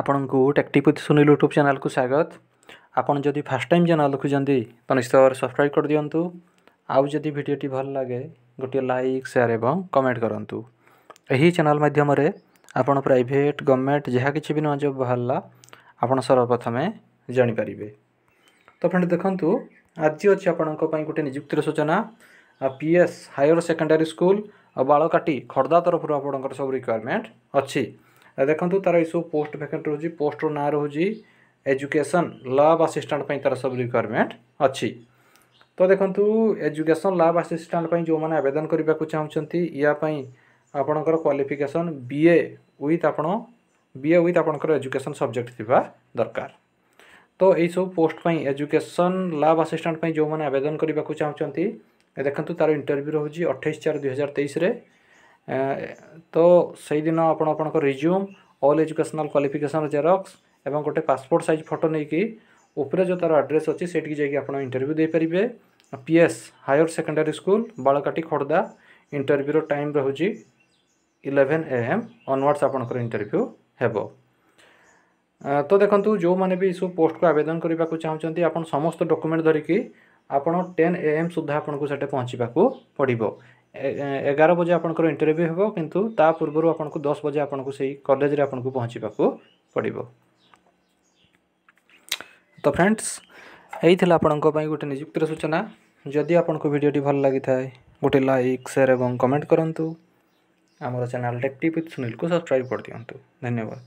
ଆପଣଙ୍କୁ ଟେକ୍ଟିପତି ସୁନିଲ ୟୁଟ୍ୟୁବ୍ ଚ୍ୟାନେଲ୍କୁ ସ୍ୱାଗତ ଆପଣ ଯଦି ଫାର୍ଷ୍ଟ ଟାଇମ୍ ଚ୍ୟାନେଲ୍ ଦେଖୁଛନ୍ତି ତ ନିଶ୍ଚିତ ଭାବରେ ସବସ୍କ୍ରାଇବ୍ କରିଦିଅନ୍ତୁ ଆଉ ଯଦି ଭିଡ଼ିଓଟି ଭଲ ଲାଗେ ଗୋଟିଏ ଲାଇକ୍ ସେୟାର୍ ଏବଂ କମେଣ୍ଟ କରନ୍ତୁ ଏହି ଚ୍ୟାନେଲ୍ ମାଧ୍ୟମରେ ଆପଣ ପ୍ରାଇଭେଟ୍ ଗଭର୍ଣ୍ଣମେଣ୍ଟ ଯାହା କିଛି ବି ନୂଆ ଜବ୍ ବାହାରିଲା ଆପଣ ସର୍ବପ୍ରଥମେ ଜାଣିପାରିବେ ତ ଫ୍ରେଣ୍ଡ ଦେଖନ୍ତୁ ଆଜି ଅଛି ଆପଣଙ୍କ ପାଇଁ ଗୋଟେ ନିଯୁକ୍ତିର ସୂଚନା P S higher secondary school ଆଉ ବାଳକାଟି ଖୋର୍ଦ୍ଧା ତରଫରୁ ଆପଣଙ୍କର ସବୁ ରିକ୍ୱାରମେଣ୍ଟ ଅଛି देखो तार ये सब पोस्ट भैकेट रोज पोस्टर ना रोज एजुकेशन लाब आसीस्टाट तार सब रिक्वयरमेंट अच्छी तो देखो एजुकेशन लाब आसीस्टाट जो मैंने आवेदन करने को चाहती यापाई आपणकर क्वाफिकेसन बीए ओथ आप बीए ओथ आपर एजुकेशन सब्जेक्ट थी दरकार तो यही सब पोस्ट पर एजुकेशन लाब आसीस्टाट जो मैंने आवेदन करने को चाहती देखूँ तार इंटरव्यू रोज अठाई चार दुई हजार तेईस ତ ସେଇଦିନ ଆପଣ ଆପଣଙ୍କ resume all educational qualification xerox ଏବଂ ଗୋଟେ ପାସପୋର୍ଟ ସାଇଜ୍ ଫଟୋ ନେଇକି ଉପରେ ଯେଉଁ ତା'ର ଆଡ୍ରେସ୍ ଅଛି ସେଇଠିକି ଯାଇକି ଆପଣ ଇଣ୍ଟରଭ୍ୟୁ ଦେଇପାରିବେ P S higher secondary school Balakati Khordha ଇଣ୍ଟରଭ୍ୟୁର ଟାଇମ୍ ରହୁଛି ଇଲେଭେନ୍ ଏ ଏମ୍ ଅନୱାର୍ଡ଼ସ୍ ଆପଣଙ୍କର ଇଣ୍ଟରଭ୍ୟୁ ହେବ ତ ଦେଖନ୍ତୁ ଯେଉଁମାନେ ବି ଏସବୁ ପୋଷ୍ଟକୁ ଆବେଦନ କରିବାକୁ ଚାହୁଁଛନ୍ତି ଆପଣ ସମସ୍ତ ଡକୁମେଣ୍ଟ ଧରିକି ଆପଣ ଟେନ୍ ଏ ଏମ୍ ସୁଦ୍ଧା ଆପଣଙ୍କୁ ସେଠି ପହଞ୍ଚିବାକୁ ପଡ଼ିବ ଏଗାର ବଜେ ଆପଣଙ୍କର ଇଣ୍ଟରଭ୍ୟୁ ହେବ କିନ୍ତୁ ତା ପୂର୍ବରୁ ଆପଣଙ୍କୁ ଦଶ ବଜେ ଆପଣଙ୍କୁ ସେଇ କଲେଜରେ ଆପଣଙ୍କୁ ପହଞ୍ଚିବାକୁ ପଡ଼ିବ ତ ଫ୍ରେଣ୍ଡସ୍ ଏଇଥିଲା ଆପଣଙ୍କ ପାଇଁ ଗୋଟେ ନିଯୁକ୍ତିର ସୂଚନା ଯଦି ଆପଣଙ୍କୁ ଭିଡ଼ିଓଟି ଭଲ ଲାଗିଥାଏ ଗୋଟେ ଲାଇକ୍ ସେୟାର ଏବଂ କମେଣ୍ଟ କରନ୍ତୁ ଆମର ଚ୍ୟାନେଲ୍ ଟେକ୍ ଟିପ୍ ସୁନିଲକୁ ସବସ୍କ୍ରାଇବ୍ କରିଦିଅନ୍ତୁ ଧନ୍ୟବାଦ